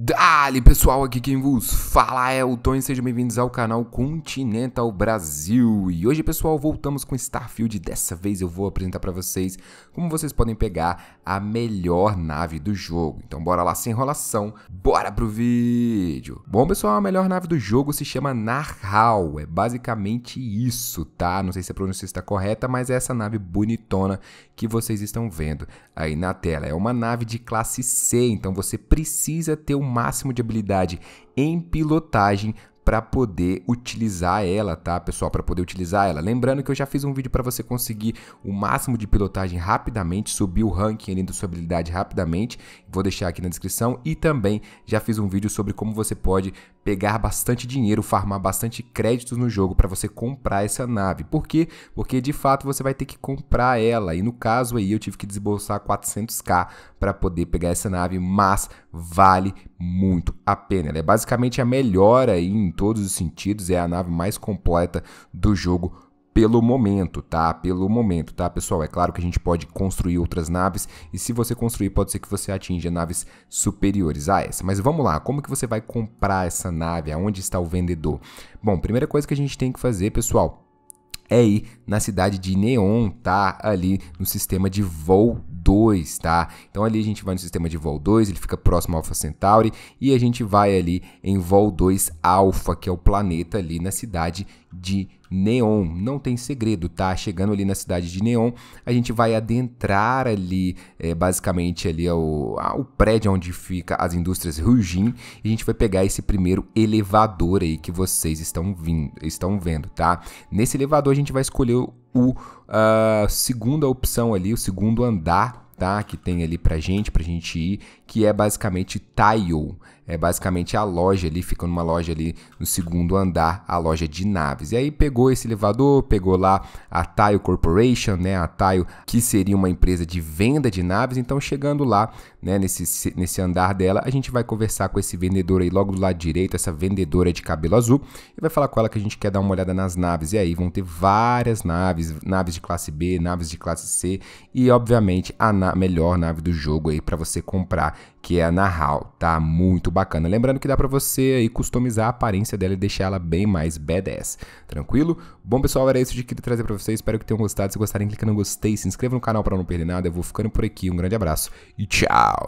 Dali pessoal, aqui quem vos fala é o Tony, sejam bem-vindos ao canal Continental Brasil. E hoje pessoal, voltamos com Starfield, dessa vez eu vou apresentar para vocês como vocês podem pegar a melhor nave do jogo. Então bora lá sem enrolação, bora pro vídeo. Bom pessoal, a melhor nave do jogo se chama Narhal, é basicamente isso, tá? Não sei se a pronúncia está correta, mas é essa nave bonitona que vocês estão vendo aí na tela. É uma nave de classe C, então você precisa ter uma máximo de habilidade em pilotagem para poder utilizar ela, tá, pessoal? Para poder utilizar ela. Lembrando que eu já fiz um vídeo para você conseguir o máximo de pilotagem rapidamente, subir o ranking ali da sua habilidade rapidamente. Vou deixar aqui na descrição e também já fiz um vídeo sobre como você pode pegar bastante dinheiro, farmar bastante créditos no jogo para você comprar essa nave. Por quê? Porque de fato você vai ter que comprar ela. E no caso aí eu tive que desbolsar 400k para poder pegar essa nave, mas vale muito a pena. Ela é basicamente a melhor aí em todos os sentidos, é a nave mais completa do jogo pelo momento, tá? Pelo momento, tá, pessoal? É claro que a gente pode construir outras naves e se você construir, pode ser que você atinja naves superiores a essa. Mas vamos lá, como que você vai comprar essa nave? Aonde está o vendedor? Bom, primeira coisa que a gente tem que fazer, pessoal, é ir na cidade de Neon, tá? Ali no sistema de voo 2, tá? Então ali a gente vai no sistema de Vol 2, ele fica próximo ao Alpha Centauri, e a gente vai ali em Vol 2 Alpha, que é o planeta ali na cidade de Neon. Não tem segredo, tá? Chegando ali na cidade de Neon, a gente vai adentrar ali, é, basicamente ali ao, ao prédio onde fica as indústrias Rujin, e a gente vai pegar esse primeiro elevador aí que vocês estão, vindo, estão vendo, tá? Nesse elevador a gente vai escolher o uh, segunda opção ali, o segundo andar, tá? Que tem ali pra gente, pra gente ir, que é basicamente Taiyo é basicamente a loja ali, fica numa loja ali no segundo andar, a loja de naves. E aí pegou esse elevador, pegou lá a Tayo Corporation, né, a Tayo que seria uma empresa de venda de naves. Então chegando lá, né, nesse, nesse andar dela, a gente vai conversar com esse vendedor aí logo do lado direito, essa vendedora de cabelo azul, e vai falar com ela que a gente quer dar uma olhada nas naves. E aí vão ter várias naves, naves de classe B, naves de classe C e obviamente a na melhor nave do jogo aí para você comprar, que é a Nahal, tá? Muito bacana. Lembrando que dá para você aí customizar a aparência dela e deixar ela bem mais badass. Tranquilo? Bom, pessoal, era isso que eu queria trazer para vocês. Espero que tenham gostado. Se gostarem, clica no gostei, se inscreva no canal para não perder nada. Eu vou ficando por aqui. Um grande abraço e tchau!